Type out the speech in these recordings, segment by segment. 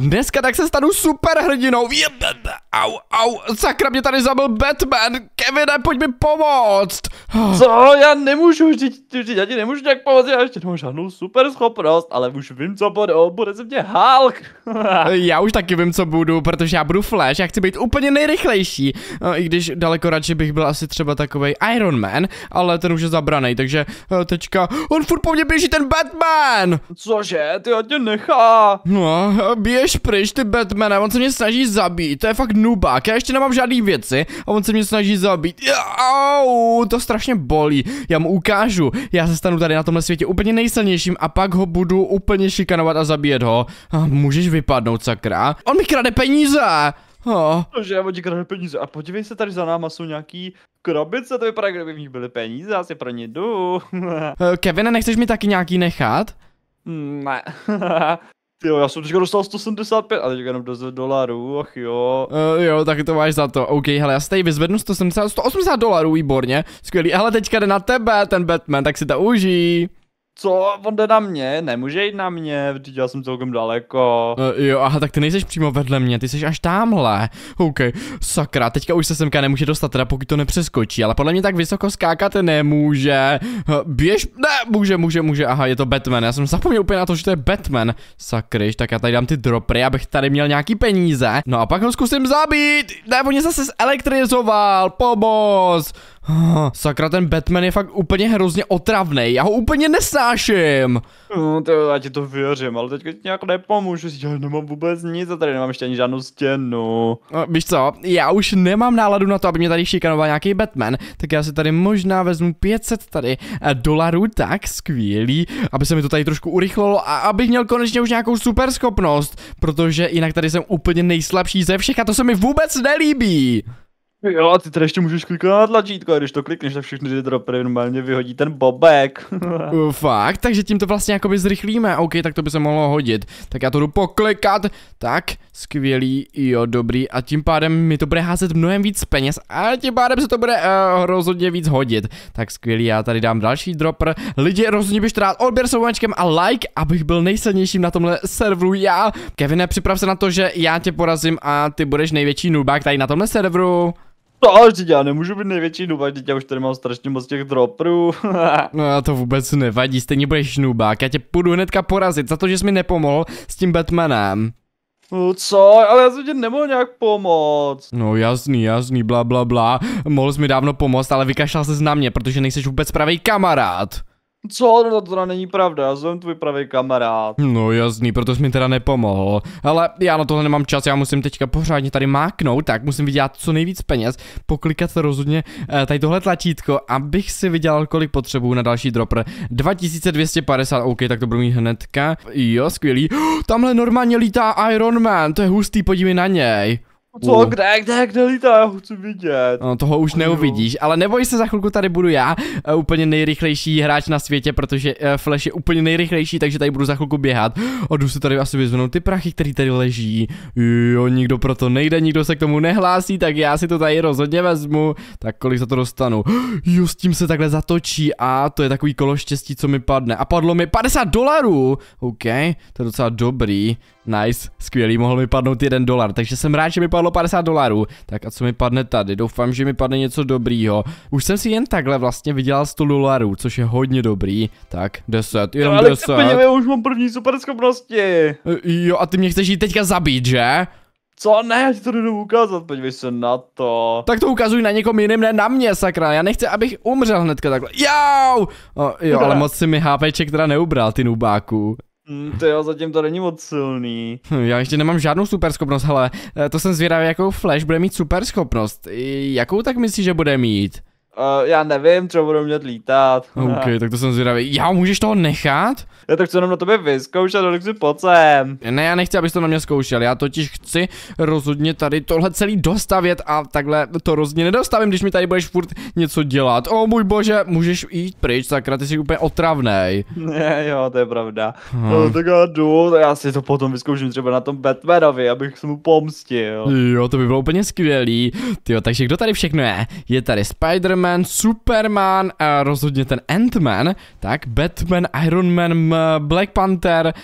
Dneska tak se stanu superhrdinou. Au, au, sakra mě tady zabil Batman. Kevine, pojď mi pomoct. Ah. Co, já nemůžu, říct, vždyť já ti nemůžu nějak pomoct, já ještě nemůžu žádnou super schopnost, ale už vím, co bude, o, bude se mě Hulk. já už taky vím, co budu, protože já budu Flash, já chci být úplně nejrychlejší. No, I když daleko radši bych byl asi třeba takový Iron Man, ale ten už je zabraný, takže eh, teďka, on furt po mně běží ten Batman. Cože, ty ho tě nechá. No, běž běž pryč, ty Batmane, on se mě snaží zabít, to je fakt nubák, já ještě nemám žádný věci a on se mě snaží zabít. Au, to strašně bolí, já mu ukážu, já se stanu tady na tomhle světě úplně nejsilnějším a pak ho budu úplně šikanovat a zabíjet ho. A můžeš vypadnout, sakra. On mi krade peníze! Oh. Že já ti krade peníze. A podívej se, tady za náma jsou nějaký krabice, to vypadá, kdyby v nich byly peníze, asi pro ně jdu. Eh, Kevin, nechceš mi taky nějaký nechat? Ne. Jo, já jsem teďka dostal 175, a teďka jenom 10 dolarů, ach jo. Uh, jo, tak to máš za to, OK, hele, já si tady vyzvednu 170, 180 dolarů, výborně, skvělý, hele, teďka jde na tebe ten Batman, tak si to užij co, on jde na mě, nemůže jít na mě, vždyť já jsem celkem daleko. Uh, jo, aha, tak ty nejseš přímo vedle mě, ty jsi až tamhle. OK, sakra, teďka už se semka nemůže dostat, teda pokud to nepřeskočí, ale podle mě tak vysoko skákat nemůže. E, běž, ne, může, může, může, aha, je to Batman, já jsem zapomněl úplně na to, že to je Batman. Sakryš, tak já tady dám ty dropry, abych tady měl nějaký peníze. No a pak ho zkusím zabít, ne, on mě zase zelektrizoval, pomoz sakra, ten Batman je fakt úplně hrozně otravný, já ho úplně nesnáším. No, to já ti to věřím, ale teďka ti nějak nepomůžu, já nemám vůbec nic a tady nemám ještě ani žádnou stěnu. A, víš co, já už nemám náladu na to, aby mě tady šikanoval nějaký Batman, tak já si tady možná vezmu 500 tady eh, dolarů, tak skvělý, aby se mi to tady trošku urychlilo a abych měl konečně už nějakou super schopnost, protože jinak tady jsem úplně nejslabší ze všech a to se mi vůbec nelíbí. Jo, ty tady ještě můžeš kliknout na tlačítko a když to klikneš, tak všechny ty dropery normálně vyhodí ten bobek. uh, fakt, takže tím to vlastně jakoby zrychlíme, OK, tak to by se mohlo hodit. Tak já to jdu poklikat, tak, skvělý, jo, dobrý, a tím pádem mi to bude házet mnohem víc peněz a tím pádem se to bude uh, rozhodně víc hodit. Tak skvělý, já tady dám další dropper. Lidi, rozhodně byste rád odběr s a like, abych byl nejsilnějším na tomhle serveru já. Kevine, připrav se na to, že já tě porazím a ty budeš největší nubák tady na tomhle serveru. No ale vždyť já nemůžu být největší nuba, vždyť já už tady mám strašně moc těch droperů. no a to vůbec nevadí, stejně budeš nubák, já tě půjdu hnedka porazit za to, že jsi mi nepomohl s tím Batmanem. No co, ale já jsem tě nemohl nějak pomoct. No jasný, jasný, bla bla bla, mohl jsi mi dávno pomoct, ale vykašlal se na mě, protože nejseš vůbec pravý kamarád. Co? No to teda není pravda, já jsem tvůj pravý kamarád. No jasný, proto jsi mi teda nepomohl. Ale já na tohle nemám čas, já musím teďka pořádně tady máknout, tak musím vydělat co nejvíc peněz, poklikat rozhodně eh, tady tohle tlačítko, abych si vydělal kolik potřebuju na další dropper. 2250, OK, tak to budu mít hnedka. Jo, skvělý. Tamhle normálně lítá Iron Man, to je hustý, podívej na něj. Co, kde, kde, kde lítá, já ho chci vidět. No toho už neuvidíš, ale neboj se, za chvilku tady budu já, eh, úplně nejrychlejší hráč na světě, protože eh, Flash je úplně nejrychlejší, takže tady budu za chvilku běhat. A jdu se tady asi vyzvenout ty prachy, které tady leží. Jo, nikdo proto nejde, nikdo se k tomu nehlásí, tak já si to tady rozhodně vezmu. Tak kolik za to dostanu? Jo, s tím se takhle zatočí a to je takový kolo štěstí, co mi padne. A padlo mi 50 dolarů! OK, to je docela dobrý. Nice, skvělý, mohl mi padnout jeden dolar, takže jsem rád, že mi padl padlo 50 dolarů. Tak a co mi padne tady? Doufám, že mi padne něco dobrýho. Už jsem si jen takhle vlastně vydělal 100 dolarů, což je hodně dobrý. Tak, 10, jenom no, ale 10. Ale už mám první super schopnosti. E, jo, a ty mě chceš jít teďka zabít, že? Co ne, já ti to jdu ukázat, podívej se na to. Tak to ukazuj na někom jiným, ne na mě, sakra, já nechci, abych umřel hnedka takhle. Jau! O, jo, ale moc si mi HPček teda neubral, ty nubáku. Mm, to jo, zatím to není moc silný. Hm, já ještě nemám žádnou superschopnost, ale eh, to jsem zvědavý, jakou Flash bude mít superschopnost. Jakou tak myslíš, že bude mít? Uh, já nevím, třeba budu mět lítat. OK, tak to jsem zvědavý. Já můžeš toho nechat? Já to chci jenom na tobě vyzkoušet, tak si pocem. Ne, já nechci, abys to na mě zkoušel. Já totiž chci rozhodně tady tohle celý dostavět a takhle to rozhodně nedostavím, když mi tady budeš furt něco dělat. O můj bože, můžeš jít pryč, sakra, ty jsi úplně otravnej. Ne, jo, to je pravda. Hmm. No, tak já jdu, já si to potom vyzkouším třeba na tom Batmanovi, abych se mu pomstil. Jo, to by bylo úplně skvělý. Jo, takže kdo tady všechno je? Je tady Spider-Man, Batman, Superman, rozhodně ten Ant-Man, tak Batman, Iron Man, Black Panther,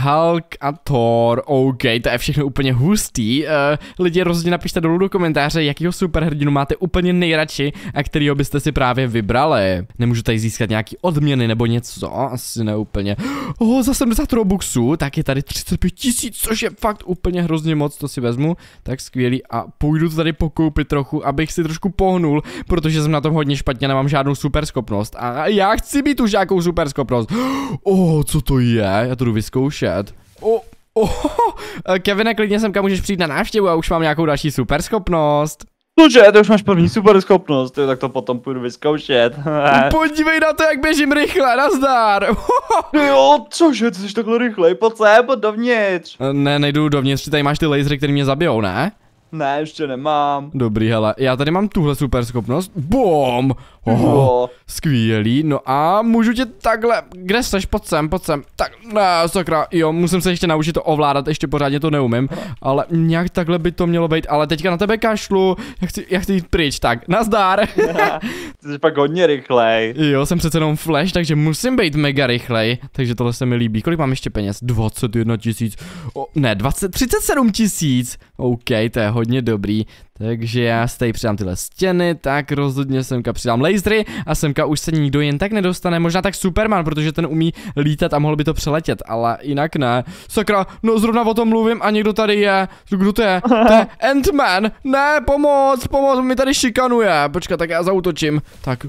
Hulk a Thor, OK, to je všechno úplně hustý. Lidi, rozhodně napište dolů do komentáře, jakýho superhrdinu máte úplně nejradši a kterýho byste si právě vybrali. Nemůžu tady získat nějaký odměny nebo něco, asi neúplně. Oh, za 70 robuxů, tak je tady 35 tisíc, což je fakt úplně hrozně moc, to si vezmu, tak skvělý a půjdu to tady pokoupit trochu, abych si trošku pohnul, protože jsem na tom hodně špatně, nemám žádnou super schopnost. A já chci být už nějakou super schopnost. Oh, co to je? Já to jdu vyzkoušet. Oh, oh, Kevine, klidně semka můžeš přijít na návštěvu, a už mám nějakou další super schopnost. Cože, ty už máš první super schopnost, tak to potom půjdu vyzkoušet. Podívej na to, jak běžím rychle, nazdar. jo, cože, ty jsi takhle rychlej, pojď sem, pojď dovnitř. Ne, nejdu dovnitř, ty tady máš ty lasery, které mě zabijou, ne? Ne, ještě nemám. Dobrý, hele, já tady mám tuhle super schopnost. BOM! Oh, no. Skvělý, no a můžu tě takhle, kde seš, pojď sem, pojď sem, tak, ne, sakra, jo, musím se ještě naučit to ovládat, ještě pořádně to neumím, ale nějak takhle by to mělo být, ale teďka na tebe kašlu, já chci, já chci jít pryč, tak, nazdar. Ty jsi pak hodně rychlej. Jo, jsem přece jenom flash, takže musím být mega rychlej, takže tohle se mi líbí, kolik mám ještě peněz, 21 tisíc, ne, 20, 37 tisíc, OK, to je hodně dobrý, takže já si tady přidám tyhle stěny, tak rozhodně semka přidám lasery a semka už se nikdo jen tak nedostane, možná tak Superman, protože ten umí lítat a mohl by to přeletět, ale jinak ne. Sakra, no zrovna o tom mluvím a někdo tady je, kdo to je? To je Ant-Man, ne, pomoc, pomoc, mi tady šikanuje, počkat, tak já zautočím, tak...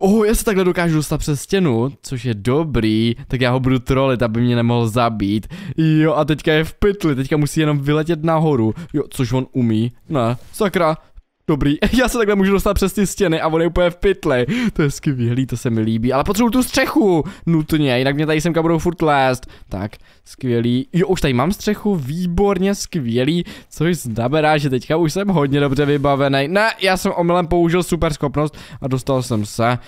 Oh, já se takhle dokážu dostat přes stěnu, což je dobrý, tak já ho budu trolit, aby mě nemohl zabít. Jo, a teďka je v pytli, teďka musí jenom vyletět nahoru, jo, což on umí, ne, Sakura, Dobrý, já se takhle můžu dostat přes ty stěny a on je úplně v pytli. To je skvělý, to se mi líbí. Ale potřebuju tu střechu, nutně, jinak mě tady semka budou furt lézt. Tak, skvělý. Jo, už tady mám střechu, výborně, skvělý. Což znamená, že teďka už jsem hodně dobře vybavený. Ne, já jsem omylem použil super schopnost a dostal jsem se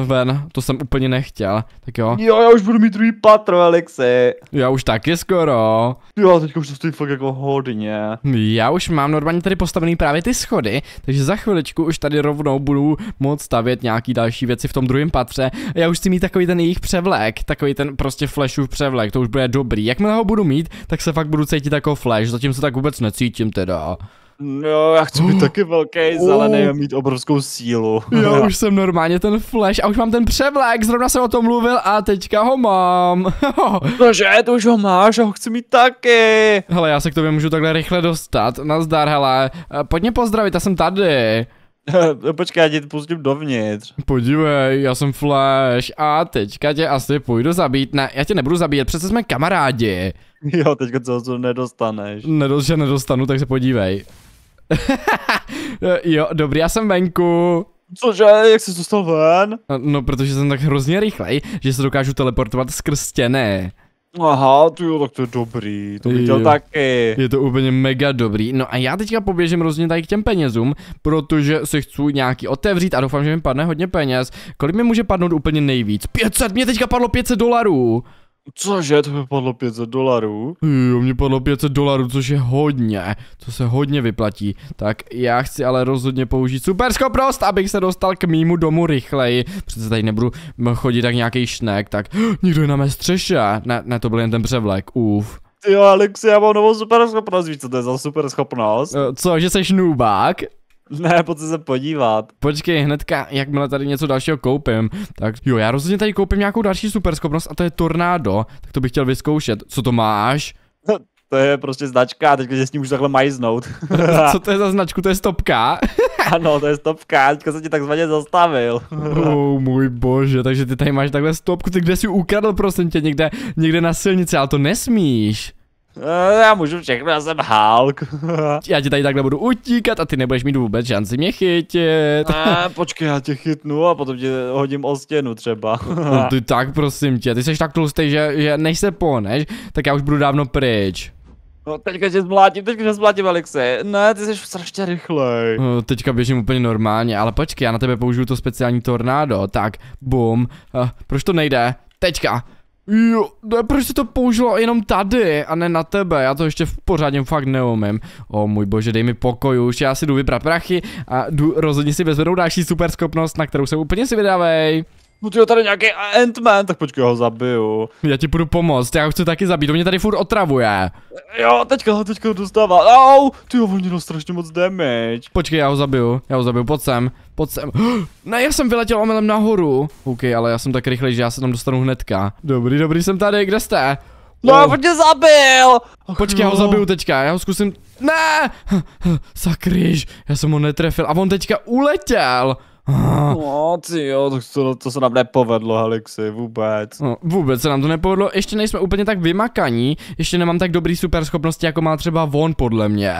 uh, ven. To jsem úplně nechtěl. Tak jo. Jo, já už budu mít druhý patro, Alexi. Já už taky skoro. Jo, teďka už to stojí fakt jako hodně. Já už mám normálně tady postavený právě ty schody, takže za chviličku už tady rovnou budu moc stavět nějaký další věci v tom druhém patře. Já už si mít takový ten jejich převlek, takový ten prostě flashův převlek, to už bude dobrý. Jakmile ho budu mít, tak se fakt budu cítit jako flash, zatím se tak vůbec necítím teda. No, já chci být taky velký, oh. zelený a mít obrovskou sílu. Já už jsem normálně ten flash a už mám ten převlek, zrovna jsem o tom mluvil a teďka ho mám. Cože, no, to už ho máš a ho chci mít taky. Hele, já se k tobě můžu takhle rychle dostat, nazdar, hele. Eh, pojď mě pozdravit, já jsem tady. Počkej, já tě pustím dovnitř. Podívej, já jsem Flash a teďka tě asi půjdu zabít. Ne, já tě nebudu zabíjet, přece jsme kamarádi. Jo, teďka co nedostaneš. Nedost, že nedostanu, tak se podívej. jo, dobrý, já jsem venku. Cože, jak jsi dostal ven? No, no, protože jsem tak hrozně rychlej, že se dokážu teleportovat skrz stěny. Aha, ty jo, tak to je dobrý, to bych chtěl taky. Je to úplně mega dobrý. No a já teďka poběžím rozhodně tady k těm penězům, protože si chci nějaký otevřít a doufám, že mi padne hodně peněz. Kolik mi může padnout úplně nejvíc? 500, mě teďka padlo 500 dolarů. Cože, to mi padlo 500 dolarů? Jo, mě padlo 500 dolarů, což je hodně, to se hodně vyplatí. Tak já chci ale rozhodně použít super schopnost, abych se dostal k mýmu domu rychleji. Přece tady nebudu chodit tak nějaký šnek, tak nikdo je na mé střeše. Ne, ne, to byl jen ten převlek, uf. Jo, Alexi, já mám novou super schopnost, víš, co to je za super schopnost? Eh, co, že seš nubák? Ne, pojď se podívat. Počkej, hnedka, jakmile tady něco dalšího koupím, tak jo, já rozhodně tady koupím nějakou další superschopnost a to je tornádo, tak to bych chtěl vyzkoušet. Co to máš? To je prostě značka, teďka se s ním už takhle mají znout. Co to je za značku, to je stopka? ano, to je stopka, teďka se ti takzvaně zastavil. oh můj bože, takže ty tady máš takhle stopku, ty kde jsi ukradl prosím tě někde, někde na silnici, ale to nesmíš. No, já můžu všechno, já jsem Hulk. já ti tady takhle budu utíkat a ty nebudeš mít vůbec šanci mě chytit. Ne, počkej, já tě chytnu a potom tě hodím o stěnu třeba. no, ty tak prosím tě, ty jsi tak tlustý, že, že než se poneš, tak já už budu dávno pryč. No, teďka tě zmlátím, teďka tě zmlátím, Alexe. Ne, ty jsi strašně rychlej. No, teďka běžím úplně normálně, ale počkej, já na tebe použiju to speciální tornádo. Tak, bum. Uh, proč to nejde? Teďka. Jo, ne, no proč se to použilo jenom tady a ne na tebe, já to ještě v pořádně fakt neumím. O můj bože, dej mi pokoj už, já si jdu vybrat prachy a jdu rozhodně si vezvedou další super schopnost, na kterou jsem úplně si vydavej. No ty tady nějaký Ant-Man, tak počkej, ho zabiju. Já ti půjdu pomoct, já ho chci taky zabít, on mě tady furt otravuje. Jo, teďka ho teďka dostává, au, ty jo, on strašně moc damage. Počkej, já ho zabiju, já ho zabiju, pojď sem, pojď sem. Ne, já jsem vyletěl omylem nahoru. OK, ale já jsem tak rychlej, že já se tam dostanu hnedka. Dobrý, dobrý, jsem tady, kde jste? No, oh. on mě zabil! Ach, Počkej, já ho no. zabiju teďka, já ho zkusím... Ne! Sakryž, já jsem ho netrefil a on teďka uletěl. No, ty jo, to, to se nám nepovedlo, Alexi, vůbec. No, vůbec se nám to nepovedlo, ještě nejsme úplně tak vymakaní, ještě nemám tak dobrý super schopnosti, jako má třeba von, podle mě.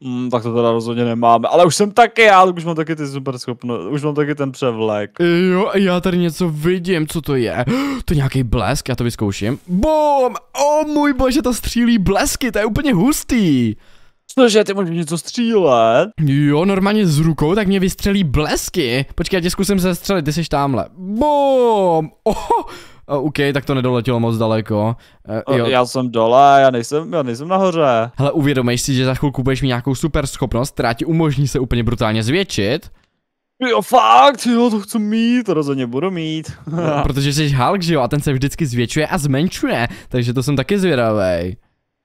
Mm, tak to teda rozhodně nemáme, ale už jsem taky já, už mám taky ty super schopnosti, už mám taky ten převlek. Jo, já tady něco vidím, co to je. To je nějaký blesk, já to vyzkouším. Bum! O oh, můj bože, to střílí blesky, to je úplně hustý. Cože, ty můžeš něco střílet? Jo, normálně s rukou, tak mě vystřelí blesky. Počkej, já tě zkusím zastřelit, ty jsi tamhle. Bum! Oho! OK, tak to nedoletělo moc daleko. Uh, jo. Já jsem dole, já nejsem, já nejsem nahoře. Hele, uvědomíš si, že za chvilku budeš mít nějakou super schopnost, která ti umožní se úplně brutálně zvětšit. Jo, fakt, jo, to chci mít, rozhodně budu mít. no, protože jsi Hulk, že jo, a ten se vždycky zvětšuje a zmenšuje, takže to jsem taky zvědavý.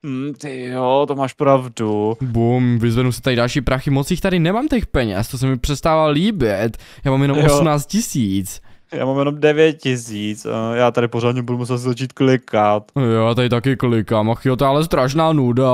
Mm, ty jo, to máš pravdu. Bum, vyzvednu si tady další prachy, moc jich tady nemám těch peněz, to se mi přestává líbit. Já mám jenom jo. 18 tisíc. Já mám jenom 9 tisíc, já tady pořádně budu muset začít klikat. No já tady taky klikám, ach jo, to je ale strašná nuda.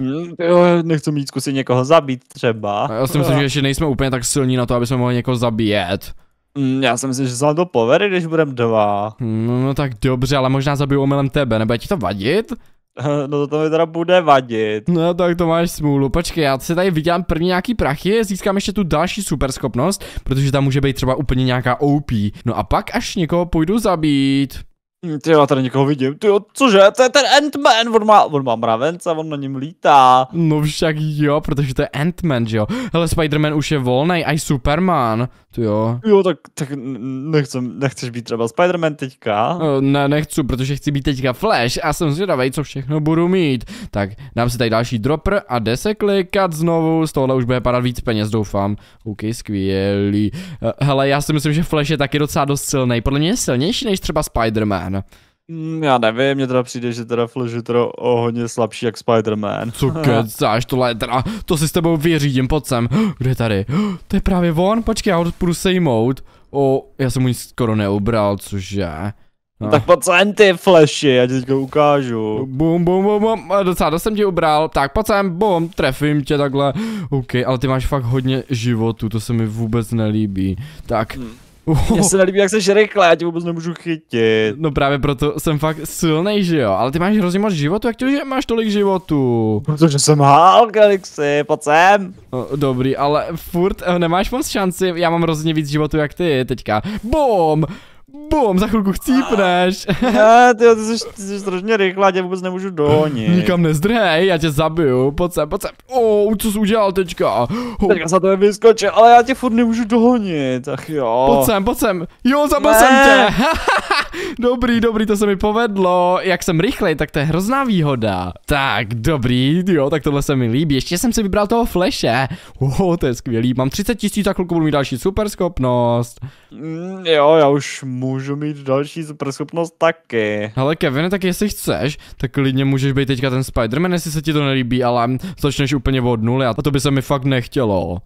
Mm, jo, nechci mít zkusit někoho zabít třeba. Já si myslím, že ještě nejsme úplně tak silní na to, aby jsme mohli někoho zabíjet. Mm, já si myslím, že se to povede, když budeme dva. No, no tak dobře, ale možná zabiju omylem tebe, nebo ti to vadit? No to mi teda bude vadit. No tak to máš smůlu. Počkej, já si tady vydělám první nějaký prachy, získám ještě tu další superschopnost, protože tam může být třeba úplně nějaká OP. No a pak až někoho půjdu zabít. Hm, ty já tady někoho vidím. Ty cože, to je ten Ant-Man, on má, on má mravence, on na něm lítá. No však jo, protože to je Ant-Man, že jo. Hele, Spider-Man už je volný, a i Superman jo. Jo, tak, tak nechcem, nechceš být třeba Spider-Man teďka? No, ne, nechci, protože chci být teďka Flash a jsem zvědavý, co všechno budu mít. Tak dám si tady další dropper a jde se klikat znovu, z tohle už bude padat víc peněz, doufám. OK, skvělý. Eh, hele, já si myslím, že Flash je taky docela dost silný. Podle mě je silnější než třeba Spider-Man. Mm, já nevím, mně teda přijde, že teda Flash je teda o hodně slabší jak Spider-Man. Co kecáš, tohle je teda, to si s tebou vyřídím, pojď sem. Kde je tady? To je právě on, počkej, já ho půjdu sejmout. O, já jsem mu nic skoro neubral, cože. No. no. Tak pojď sem ty Flashy, já ti teďka ukážu. Bum, bum, bum, bum, docela dost jsem ti ubral, tak pojď sem, bum, trefím tě takhle. OK, ale ty máš fakt hodně životu, to se mi vůbec nelíbí. Tak, hmm. Mně se nelíbí, jak se rychle, já tě vůbec nemůžu chytit. No právě proto jsem fakt silný, že jo? Ale ty máš hrozně moc životu, jak tě máš tolik životu? Protože jsem Hulk, Elixir, pojď sem. No, dobrý, ale furt eh, nemáš moc šanci, já mám hrozně víc životu jak ty teďka. BOM! bum, za chvilku chcípneš. Ne, ty, ty, jsi, ty jsi strašně rychlá, tě vůbec nemůžu dohonit. Nikam nezdrhej, já tě zabiju, pojď sem, pojď sem. Oh, co jsi udělal teďka? Oh. Teďka se to vyskočil, ale já tě furt nemůžu dohonit, tak jo. Pojď sem, pojď sem. Jo, zabil ne. jsem tě. dobrý, dobrý, to se mi povedlo. Jak jsem rychlej, tak to je hrozná výhoda. Tak, dobrý, jo, tak tohle se mi líbí. Ještě jsem si vybral toho fleše. Oh, to je skvělý. Mám 30 tisíc, tak chvilku budu mít další super schopnost. Mm, jo, já už můžu mít další superschopnost taky. Ale Kevin, tak jestli chceš, tak klidně můžeš být teďka ten Spider-Man, jestli se ti to nelíbí, ale začneš úplně od nuly a to by se mi fakt nechtělo.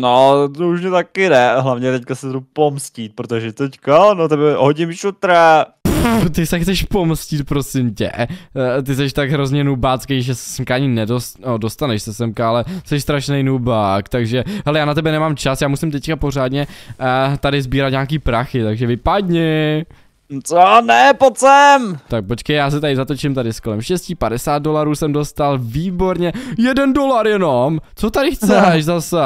No, to už mě taky ne, hlavně teďka se jdu pomstít, protože teďka no, tebe hodím šutra. Ty se chceš pomstit, prosím tě. Eh, ty jsi tak hrozně nubácký, že se semka ani nedost, no, dostaneš se semka, ale jsi strašný nubák, takže hele, já na tebe nemám čas, já musím teďka pořádně uh, tady sbírat nějaký prachy, takže vypadni. Co? Ne, pojď sem! Tak počkej, já se tady zatočím tady s kolem 6, 50 dolarů jsem dostal, výborně, jeden dolar jenom, co tady chceš zase?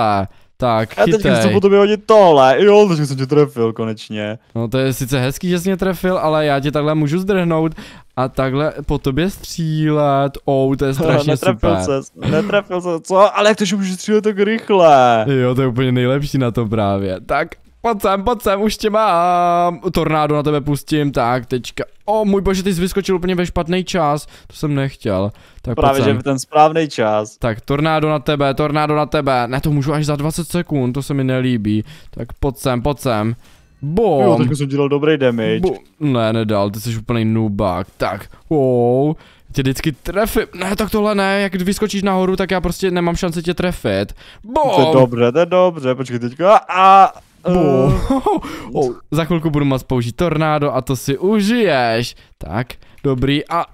Tak, A teď chci po tobě hodit tohle, jo, takže jsem tě trefil konečně. No to je sice hezký, že jsi mě trefil, ale já tě takhle můžu zdrhnout a takhle po tobě střílet, ou, oh, to je strašně netrefil super. Ses, netrefil se, co? Ale jak to, že můžu střílet tak rychle? Jo, to je úplně nejlepší na to právě. Tak Pojď sem, pojď sem, už tě mám. Tornádo na tebe pustím, tak teďka. O můj bože, ty jsi vyskočil úplně ve špatný čas. To jsem nechtěl. Tak Právě, že v ten správný čas. Tak tornádo na tebe, tornádo na tebe. Ne, to můžu až za 20 sekund, to se mi nelíbí. Tak pojď sem, pojď sem. Bom. Jo, tak jsem dělal dobrý damage. Bo ne, nedal, ty jsi úplný nubák. Tak, wow. Tě vždycky trefím. Ne, tak tohle ne, jak vyskočíš nahoru, tak já prostě nemám šanci tě trefit. Bom. To je dobře, to je dobře, počkej teďka. A, a Uh, oh, za chvilku budu moct použít tornádo a to si užiješ. Tak, dobrý. A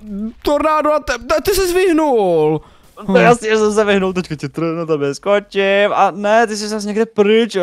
tornádo a te, ty se zvyhnul. No hm. jasně, že jsem se vyhnul, teďka tě na tebe skočím a ne, ty jsi zase někde pryč,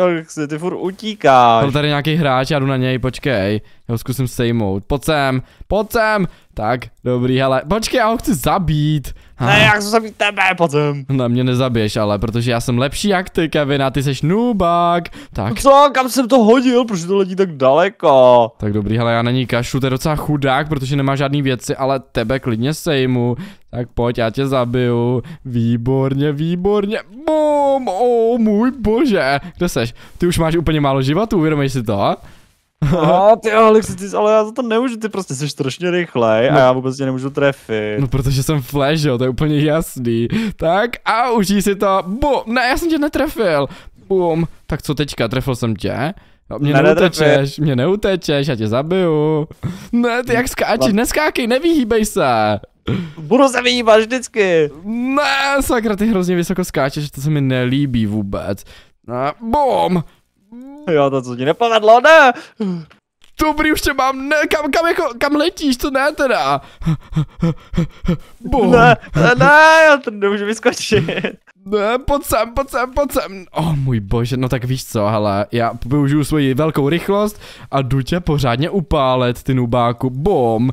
ty furt utíkáš. Byl tady nějaký hráč, já jdu na něj, počkej. Já ho zkusím sejmout. Pojď sem, pojď sem. Tak, dobrý, hele, počkej, já ho chci zabít. Ne, ah. já chci zabít tebe, pojď sem. Na no, mě nezabiješ, ale, protože já jsem lepší jak ty, Kevin, a ty seš nubák. Tak. No co, kam jsem to hodil, proč to letí tak daleko? Tak dobrý, hele, já na ní kašu, to je docela chudák, protože nemá žádný věci, ale tebe klidně sejmu. Tak pojď, já tě zabiju. Výborně, výborně. Bum, o oh, můj bože. Kde seš? Ty už máš úplně málo životu, uvědomíš si to? No, ty Alexis, ale já za to nemůžu, ty prostě jsi strašně rychlej no. a já vůbec tě nemůžu trefit. No, protože jsem flash, jo, to je úplně jasný. Tak a užij si to. Bo, ne, já jsem tě netrefil. Bum, tak co teďka, trefil jsem tě? No, mě ne, neutečeš, mě neutečeš, já tě zabiju. Ne, ty jak skáčeš, neskákej, nevyhýbej se. Budu se vyhýbat vždycky. Ne, sakra, ty hrozně vysoko skáčeš, to se mi nelíbí vůbec. No, bum, Jo, to co ti nepovedlo, ne! Dobrý, už tě mám, ne, kam, kam, jako, kam letíš, to ne teda? Bum. Ne, ne, ne, já to nemůžu vyskočit. Ne, pojď sem, pojď sem, pojď sem. Oh můj bože, no tak víš co, hele, já použiju svoji velkou rychlost a jdu tě pořádně upálet, ty nubáku. Bom.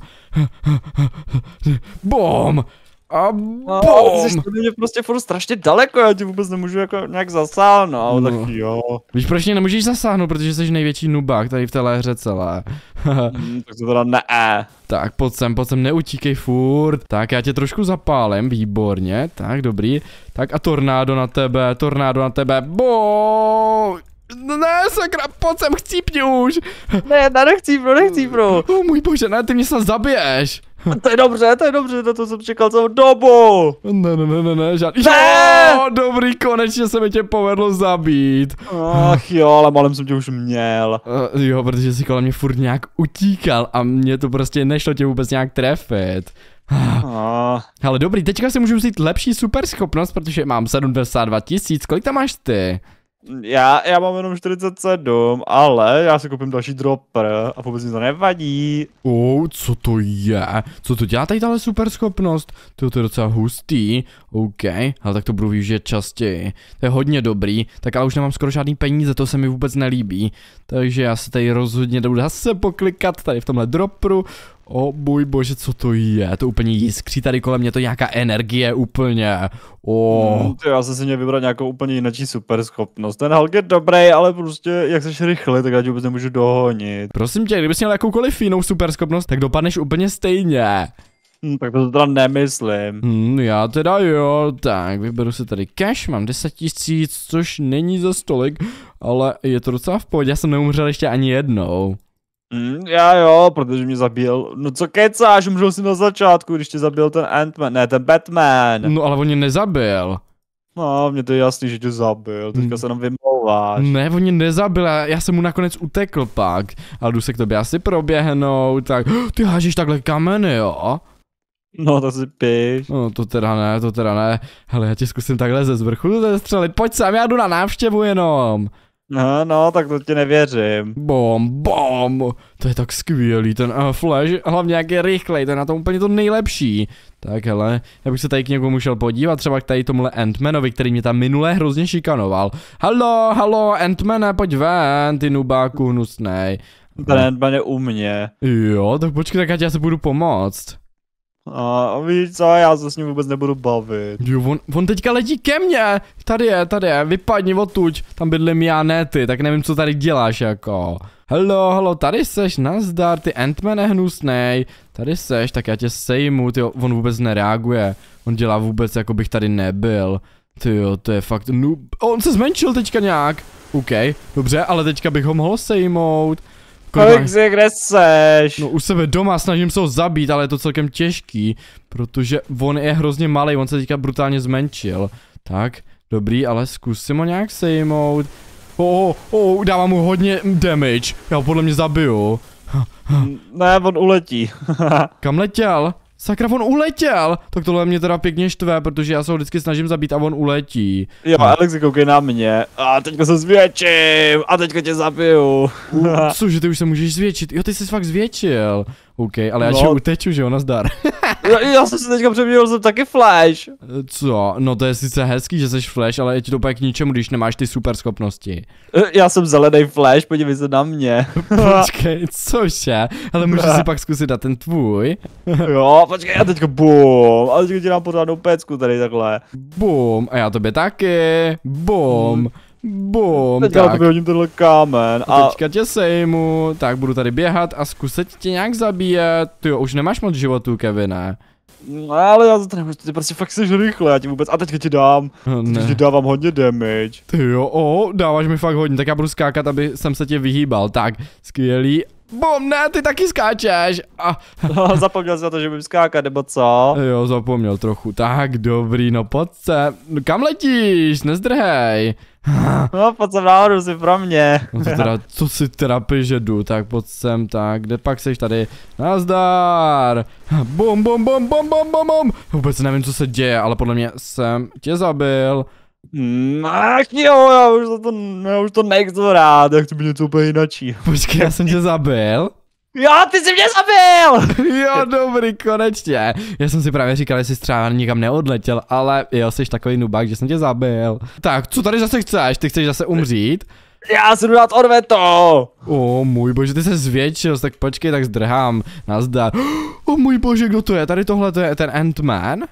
Bom. A bum! No, jsi mě prostě furt strašně daleko, já ti vůbec nemůžu jako nějak zasáhnout, no. tak no. jo. Víš, proč mě nemůžeš zasáhnout, protože jsi největší nubák tady v téhle hře celé. mm, tak to teda ne. Tak pojď sem, pojď sem, neutíkej furt. Tak já tě trošku zapálím, výborně, tak dobrý. Tak a tornádo na tebe, tornádo na tebe, boj! Ne, sakra, pojď sem, chcípni už! Ne, já nechcípnu, nechcípnu. oh, můj bože, ne, ty mě se zabiješ. To je dobře, to je dobře, na to jsem čekal celou dobu. Ne, ne, ne, ne, ne, žádný. Ne! Jo, dobrý, konečně se mi tě povedlo zabít. Ach jo, ale malem jsem tě už měl. Uh, jo, protože jsi kolem mě furt nějak utíkal a mě to prostě nešlo tě vůbec nějak trefit. Uh. Ale dobrý, teďka si můžu vzít lepší superschopnost, protože mám 72 tisíc, kolik tam máš ty? Já, já mám jenom 47, ale já si koupím další dropper a vůbec mi to nevadí. Oh, co to je? Co to dělá tady tahle super schopnost? To, je docela hustý. OK, ale tak to budu využít častěji. To je hodně dobrý, tak ale už nemám skoro žádný peníze, to se mi vůbec nelíbí. Takže já se tady rozhodně jdu zase poklikat tady v tomhle dropperu. O oh, můj bože, co to je? To úplně jiskří tady kolem mě, to nějaká energie úplně. Oh. Hmm, já jsem si měl vybrat nějakou úplně jinačí super schopnost. Ten Hulk je dobrý, ale prostě jak seš rychle, tak já tě vůbec nemůžu dohonit. Prosím tě, kdybys měl jakoukoliv jinou super schopnost, tak dopadneš úplně stejně. Hmm, tak to teda nemyslím. Hmm, já teda jo, tak vyberu si tady cash, mám 10 tisíc, což není za stolik, ale je to docela v pohodě, já jsem neumřel ještě ani jednou. Mm, já jo, protože mě zabíjel. No co kecáš, mřel jsi na začátku, když tě zabil ten Ant-Man, ne, ten Batman. No ale on mě nezabil. No, mě to je jasný, že tě zabil, teďka mm. se nám vymlouváš. Ne, on mě nezabil, já jsem mu nakonec utekl pak, ale jdu se k tobě asi proběhnout, tak oh, ty hážeš takhle kameny, jo? No, to si píš. No, to teda ne, to teda ne. Hele, já ti zkusím takhle ze zvrchu zastřelit, pojď sem, já jdu na návštěvu jenom. No, no, tak to ti nevěřím. Bom, bom, to je tak skvělý, ten uh, flash, hlavně jak je rychlej, to je na tom úplně to nejlepší. Tak hele, já bych se tady k někomu šel podívat, třeba k tady tomhle Antmanovi, který mě tam minule hrozně šikanoval. Halo, halo, Antmane, pojď ven, ty nubáku hnusnej. Ten Antman je u mě. Jo, tak počkej, tak já se budu pomoct. A víš co, já se s ním vůbec nebudu bavit. Jo, on, on teďka letí ke mně. Tady je, tady je, vypadni odtuď. Tam bydlím já, ne ty, tak nevím, co tady děláš, jako. Hello, hello, tady seš, nazdar, ty Ant-Man je hnusnej. Tady seš, tak já tě sejmu, ty on vůbec nereaguje. On dělá vůbec, jako bych tady nebyl. Ty jo, to je fakt no, On se zmenšil teďka nějak. OK, dobře, ale teďka bych ho mohl sejmout. Kolik si kde seš? No u sebe doma, snažím se ho zabít, ale je to celkem těžký, protože on je hrozně malý, on se teďka brutálně zmenšil. Tak, dobrý, ale zkusím ho nějak sejmout. Oh, oh, oh, dávám mu hodně damage, já ho podle mě zabiju. Ne, on uletí. Kam letěl? Sakra, on uletěl! Tak tohle mě teda pěkně štve, protože já se ho vždycky snažím zabít a on uletí. Jo, no. Alex, koukej na mě. A teďka se zvětším! A teďka tě zabiju. cože, ty už se můžeš zvětšit. Jo, ty jsi fakt zvětšil. OK, ale já no. já ti uteču, že jo, nazdar. já, já jsem si teďka přeměnil, jsem taky Flash. Eh, co? No to je sice hezký, že jsi Flash, ale je ti to pak k ničemu, když nemáš ty super schopnosti. Eh, já jsem zelený Flash, podívej se na mě. počkej, cože? Ale můžeš si pak zkusit dát ten tvůj. jo, počkej, já teďka bum. A teďka ti dám pořádnou pecku tady takhle. Bum, a já tobě taky. Bum. Hmm. Bum, Teď tak. já hodím tenhle kámen a... Teďka tě sejmu, tak budu tady běhat a zkusit tě nějak zabíjet. Ty jo, už nemáš moc životů, Kevine. No ale já to nemůžu, ty prostě fakt jsi rychle, já ti vůbec, a teďka ti dám, no, ne. teď ti dávám hodně damage. Ty jo, o, dáváš mi fakt hodně, tak já budu skákat, aby jsem se tě vyhýbal, tak, skvělý, Bum, ne, ty taky skáčeš. A... No, zapomněl jsi na to, že bym skákat, nebo co? Jo, zapomněl trochu. Tak, dobrý, no pojď se. kam letíš? Nezdrhej. No, pojď sem nahoru, si pro mě. No to teda, co si trapy, že jdu, tak pojď sem, tak, kde pak seš tady? Nazdar! Bum, bum, bum, bum, bum, bum, bum! Vůbec nevím, co se děje, ale podle mě jsem tě zabil. Mm, ach jo, já už to, já už to nechci rád, jak to by něco úplně jinačí. Počkej, já jsem tě zabil? Jo, ty jsi mě zabil! Jo, dobrý, konečně. Já jsem si právě říkal, jestli třeba nikam neodletěl, ale jo, jsi takový nubák, že jsem tě zabil. Tak, co tady zase chceš? Ty chceš zase umřít? Já si jdu dát odveto! O můj bože, ty se zvětšil, tak počkej, tak zdrhám. Nazdar. O můj bože, kdo to je? Tady tohle to je ten Ant-Man?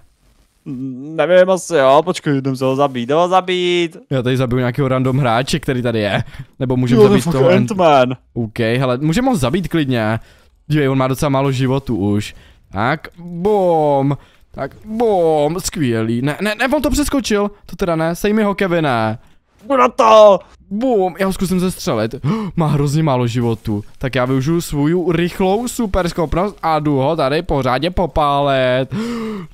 Nevím, asi jo, počkej, jdem se ho zabít, jdem ho zabít. Já tady zabiju nějakého random hráče, který tady je. Nebo můžeme zabít toho Ant-Man. OK, hele, můžeme ho zabít klidně. Dívej, on má docela málo životu už. Tak, bom. Tak, bom, skvělý. Ne, ne, ne, on to přeskočil. To teda ne, sej mi ho, Kevine. Jdu na to! Bum, já ho zkusím zestřelit. Má hrozně málo životu. Tak já využiju svou rychlou schopnost a jdu ho tady pořádně popálet.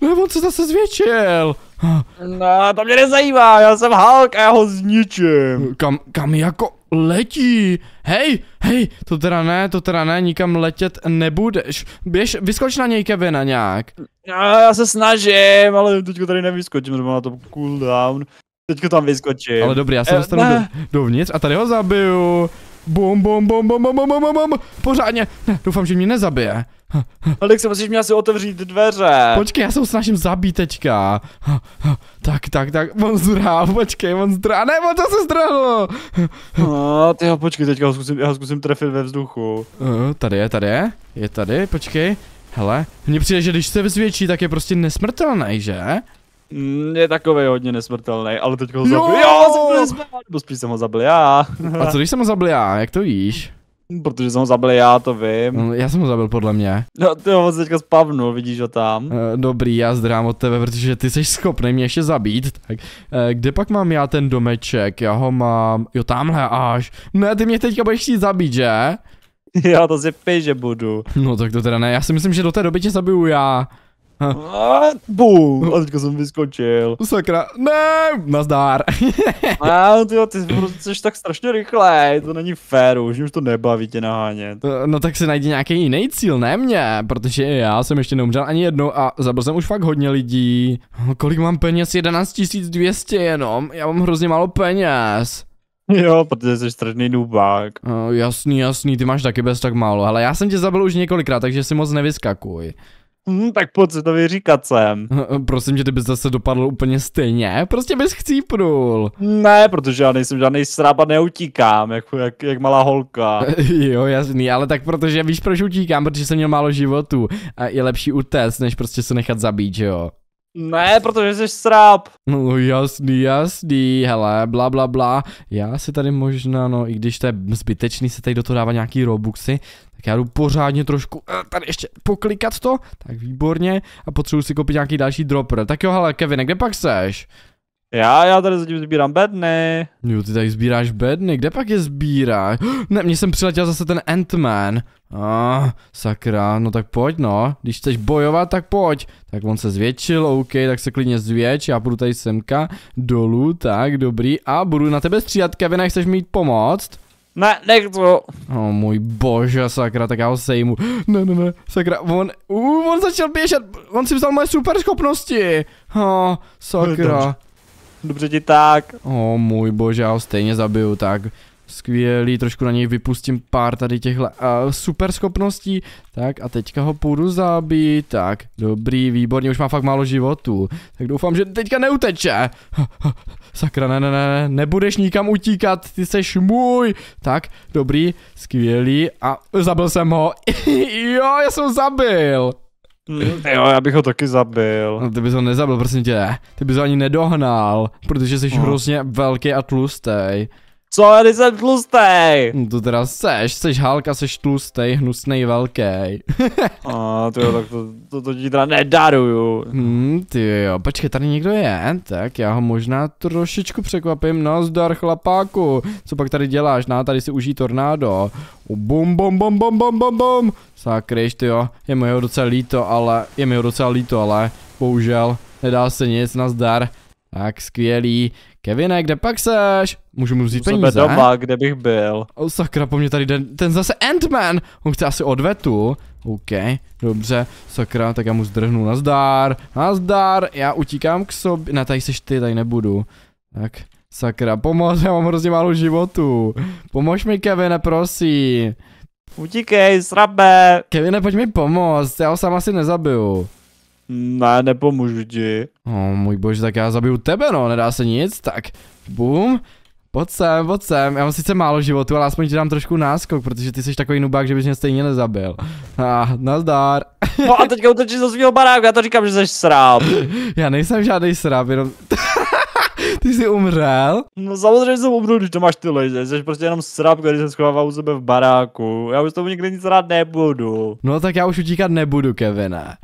Ne, on se zase zvětšil. No, to mě nezajímá, já jsem Hulk a já ho zničím. Kam, kam jako letí? Hej, hej, to teda ne, to teda ne, nikam letět nebudeš. Běž, vyskoč na něj na nějak. No, já se snažím, ale teďko tady nevyskočím, zrovna na to cooldown. Teďko tam vyskočím. Ale dobrý, já se eh, dostanu eh, do, dovnitř a tady ho zabiju. Bum, bum, bum, bum, bum, bum, bum, bum, pořádně. Ne, doufám, že mě nezabije. Ale se musíš mě asi otevřít dveře. Počkej, já se ho snažím zabít teďka. Tak, tak, tak, on zdrá, počkej, on zdrá, ne, on to se zdrhl. No, ty ho počkej, teďka ho zkusím, já ho zkusím trefit ve vzduchu. Uh, tady je, tady je, je tady, počkej. Hele, mně přijde, že když se vzvětší, tak je prostě nesmrtelný, že? Je takový hodně nesmrtelný, ale teď ho no! zabil. Jo, jsem nebo spíš jsem ho zabil já. A co když jsem ho zabil já, jak to víš? Protože jsem ho zabil já, to vím. No, já jsem ho zabil podle mě. No ty ho teďka spavnu, vidíš ho tam. E, dobrý, já zdrám od tebe, protože ty jsi schopný mě ještě zabít. Tak e, kde pak mám já ten domeček? Já ho mám, jo tamhle až. Ne, ty mě teďka budeš chtít zabít, že? Já to si pej, že budu. No tak to teda ne, já si myslím, že do té doby tě zabiju já. A bum, a teďka jsem vyskočil. Sakra, ne, nazdár. A ty, ty jsi tak strašně rychle, to není fér, už už to nebaví tě nahánět. No tak si najdi nějaký jiný cíl, ne mě, protože já jsem ještě neumřel ani jednou a zabil jsem už fakt hodně lidí. Kolik mám peněz? 11 200 jenom, já mám hrozně málo peněz. Jo, protože jsi strašný důbák. No, jasný, jasný, ty máš taky bez tak málo, ale já jsem tě zabil už několikrát, takže si moc nevyskakuj. Hmm, tak pojď si to vyříkat sem. Prosím tě, kdyby zase dopadl úplně stejně, prostě bys chcípnul. Ne, protože já nejsem žádný srábat, neutíkám, jako, jak, jak malá holka. jo, jasný, ale tak protože víš, proč utíkám, protože jsem měl málo životu a je lepší utéct, než prostě se nechat zabít, že jo. Ne, protože jsi sráb. No jasný, jasný, hele, bla bla bla. Já si tady možná, no i když to je zbytečný, se tady do toho dává nějaký robuxy, tak já jdu pořádně trošku eh, tady ještě poklikat to. Tak výborně. A potřebuji si koupit nějaký další dropper. Tak jo, hele, Kevin, kde pak seš? Já, já tady zatím sbírám bedny. Jo, ty tady sbíráš bedny, kde pak je sbíráš? Ne, mně jsem přiletěl zase ten Ant-Man. Ah, sakra, no tak pojď no, když chceš bojovat, tak pojď. Tak on se zvětšil, OK, tak se klidně zvětš, já půjdu tady semka, dolů, tak, dobrý, a budu na tebe střídat, Kevin, chceš mít pomoct? Ne, nechci. Oh můj bože, sakra, tak já ho sejmu. Ne, ne, ne, sakra, on, uh, on začal běžet, on si vzal moje super schopnosti. Ha, oh, sakra. Dobře. Dobře ti tak. oh, můj bože, já ho stejně zabiju, tak Skvělý, trošku na něj vypustím pár tady těchhle uh, eh, super schopností. Tak a teďka ho půjdu zabít. Tak, dobrý, výborně, už má fakt málo životů. Tak doufám, že teďka neuteče. Sakra, ne, ne, ne, nebudeš nikam utíkat, ty seš můj. Tak, dobrý, skvělý a zabil jsem ho. jo, já jsem ho zabil. Mm. Jo, já bych ho taky zabil. No, ty bys ho nezabil, prosím tě. Ty bys ho ani nedohnal, protože jsi no. hrozně velký a tlustý. Co, ty jsem tlustej! Hm, to teda seš, seš hálka, seš tlustej, hnusnej, velký. A ty jo, tak to, to, to ti teda nedaruju. Hmm, ty jo, počkej, tady někdo je, tak já ho možná trošičku překvapím, zdar chlapáku. Co pak tady děláš, na, tady si užij tornádo. Bum, bum, bum, bum, bum, bum, bum. Sakryš, ty jo, je mi ho docela líto, ale, je mi ho docela líto, ale, bohužel, nedá se nic, na zdar. Tak skvělý. Kevine, kde pak seš? Můžu mu vzít peníze? Jsem doma, kde bych byl. O oh, sakra, po mně tady jde ten zase Ant-Man. On chce asi odvetu. OK, dobře, sakra, tak já mu zdrhnu, nazdar, nazdar, já utíkám k sobě, ne, tady seš ty, tady nebudu. Tak, sakra, pomoz, já mám hrozně málo životu. Pomož mi, Kevine, prosím. Utíkej, srabe. Kevine, pojď mi pomoct, já ho sám asi nezabiju. Ne, nepomůžu ti. O no, můj bože, tak já zabiju tebe no, nedá se nic, tak bum. Pojď sem, pojď sem, já mám sice málo životu, ale aspoň ti dám trošku náskok, protože ty jsi takový nubák, že bys mě stejně nezabil. A, ah, nazdar. No a teďka utečeš do svého baráku, já to říkám, že jsi sráb. Já nejsem žádný sráb, jenom... ty jsi umřel? No samozřejmě jsem umřel, když to máš ty lidi, jsi prostě jenom srab, který se schovává u sebe v baráku. Já už tomu nikdy nic rád nebudu. No tak já už utíkat nebudu, Kevine.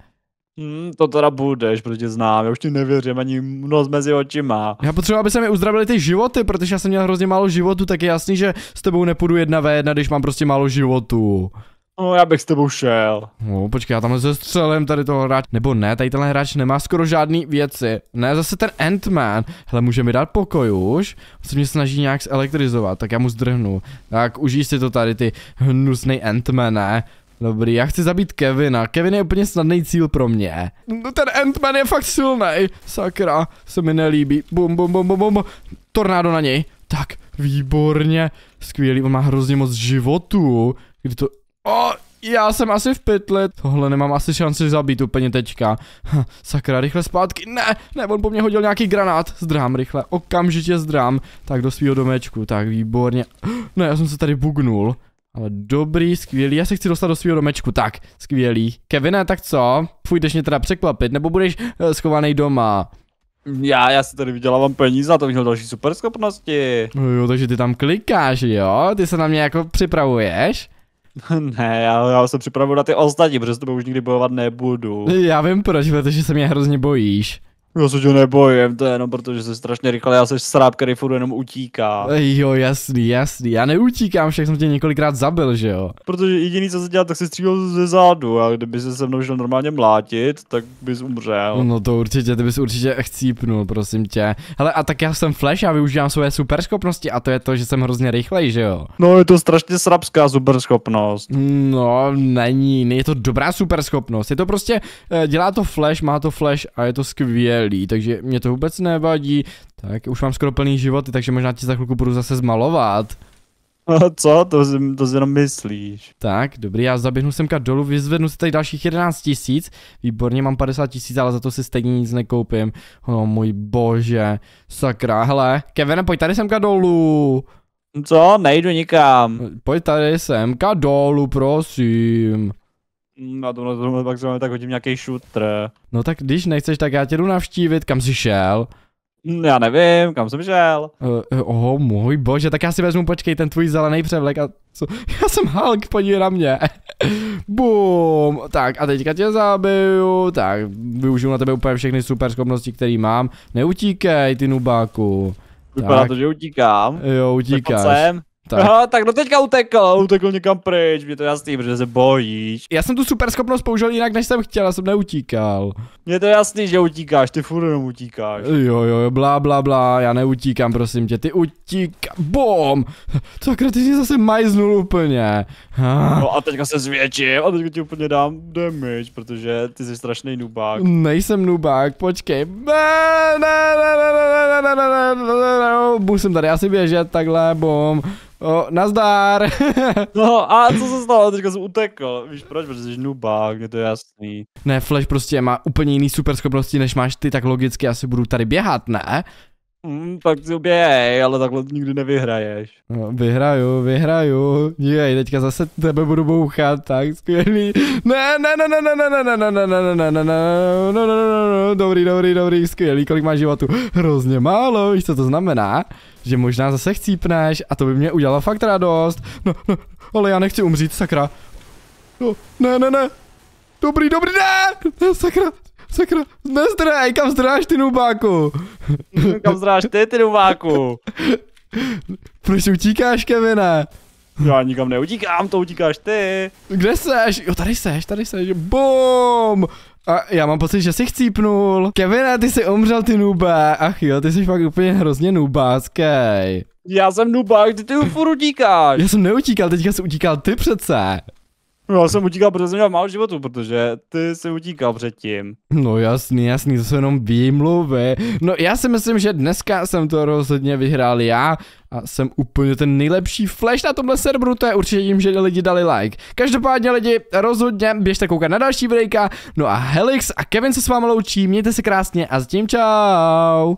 Hmm, to teda budeš, protože znám, já už ti nevěřím ani mnoho mezi očima. Já potřebuji, aby se mi uzdravili ty životy, protože já jsem měl hrozně málo životu, tak je jasný, že s tebou nepůjdu jedna ve jedna, když mám prostě málo životu. No, já bych s tebou šel. No, počkej, já tamhle se střelem tady toho hráč. Nebo ne, tady tenhle hráč nemá skoro žádný věci. Ne, zase ten Ant-Man. Hele, může mi dát pokoj už? On se mě snaží nějak zelektrizovat, tak já mu zdrhnu. Tak užij si to tady, ty hnusný Ant-Man, ne? Dobrý, já chci zabít Kevina. Kevin je úplně snadný cíl pro mě. No ten Ant-Man je fakt silný. Sakra, se mi nelíbí. Bum, bum, bum, bum, bum. Tornádo na něj. Tak, výborně. Skvělý, on má hrozně moc životu. Kdy to... O, oh, já jsem asi v pytli. Tohle nemám asi šanci zabít úplně teďka. Ha, hm, sakra, rychle zpátky. Ne, ne, on po mně hodil nějaký granát. Zdrám rychle, okamžitě zdrám. Tak do svého domečku, tak výborně. No, já jsem se tady bugnul. Ale dobrý, skvělý, já se chci dostat do svého domečku, tak, skvělý. Kevine, tak co? Půjdeš mě teda překvapit, nebo budeš uh, eh, schovaný doma? Já, já si tady vydělávám peníze a to bych měl další super schopnosti. No jo, takže ty tam klikáš, jo? Ty se na mě jako připravuješ? ne, já, já se připravuju na ty ostatní, protože s tobou už nikdy bojovat nebudu. Já vím proč, protože se mě hrozně bojíš. Já se tě nebojím, to je jenom protože se strašně rychle, já se sráb, který furt jenom utíká. Jo, jasný, jasný, já neutíkám, však jsem tě několikrát zabil, že jo? Protože jediný, co se dělá, tak se střílel ze zádu a kdyby se se mnou šel normálně mlátit, tak bys umřel. No to určitě, ty bys určitě chcípnul, prosím tě. Hele, a tak já jsem Flash a využívám své superschopnosti a to je to, že jsem hrozně rychlej, že jo? No je to strašně srabská superschopnost. No, není, je to dobrá superschopnost, je to prostě, eh, dělá to Flash, má to Flash a je to skvělé skvělý, takže mě to vůbec nevadí. Tak už mám skoro plný život, takže možná ti za chvilku budu zase zmalovat. No co, to, si, to si jenom myslíš. Tak, dobrý, já zaběhnu semka dolů, vyzvednu si tady dalších 11 tisíc. Výborně, mám 50 tisíc, ale za to si stejně nic nekoupím. Oh můj bože, sakra, hele. Kevin, pojď tady semka dolů. Co, nejdu nikam. Pojď tady semka dolů, prosím na tomhle, tomhle pak zrovna tak hodím nějaký šutr. No tak když nechceš, tak já tě jdu navštívit, kam jsi šel. Hm, já nevím, kam jsem šel. Uh, oh můj bože, tak já si vezmu, počkej, ten tvůj zelený převlek a co? Já jsem Hulk, podívej na mě. Bum, tak a teďka tě zabiju, tak využiju na tebe úplně všechny super schopnosti, které mám. Neutíkej, ty nubáku. Vypadá tak. to, že utíkám. Jo, utíkáš. Tak tak. Aha, tak no teďka utekl, utekl někam pryč, mě to jasný, protože se bojíš. Já jsem tu super schopnost použil jinak, než jsem chtěl, já jsem neutíkal. Mně to jasný, že utíkáš, ty furt jenom utíkáš. Jo, jo, blá, blá, blá, já neutíkám, prosím tě, ty utíká, bom! To ty jsi zase majznul úplně. Ha. No a teďka se zvětším a teďka ti úplně dám damage, protože ty jsi strašný nubák. Nejsem nubák, počkej. ne, tady asi běžet ne, ne O, nazdár! no a co se stalo? Teďka jsem utekl. Víš proč? Protože jsi nubák, je to jasný. Ne, Flash prostě má úplně jiný super schopnosti, než máš ty, tak logicky asi budu tady běhat, ne? Mm, tak to běj, ale takhle nikdy nevyhraješ. No, vyhraju, vyhraju. Dívej, teďka zase tebe budu bouchat, tak skvělý. Ne, ne, ne, ne, ne, ne, ne, ne, ne, ne, ne, ne, ne, ne, ne, ne, ne, ne, dobrý, dobrý, dobrý, skvělý, kolik máš životu? Hrozně málo, víš co to znamená? Že možná zase chcípneš a to by mě udělalo fakt radost. No, no, ale já nechci umřít, sakra. No, ne, ne, ne. Dobrý, dobrý, ne, ne sakra, Sakra, nezdraj, kam zdráš ty nubáku? kam zdráš ty, ty nubáku? Proč utíkáš, Kevine? Já nikam neutíkám, to utíkáš ty. Kde seš? Jo, tady seš, tady seš. Bum! A já mám pocit, že jsi chcípnul. Kevine, ty jsi umřel, ty nube. Ach jo, ty jsi fakt úplně hrozně nubácký. Já jsem nubák, ty ty furt utíkáš. Já jsem neutíkal, teďka jsi utíkal ty přece. No, Já jsem utíkal, protože jsem měl málo životu, protože ty jsi utíkal předtím. No jasný, jasný, to jsou jenom výmluvy. No já si myslím, že dneska jsem to rozhodně vyhrál já a jsem úplně ten nejlepší flash na tomhle serveru, to je určitě tím, že lidi dali like. Každopádně lidi, rozhodně běžte koukat na další videjka, no a Helix a Kevin se s vámi loučí, mějte se krásně a zatím čau.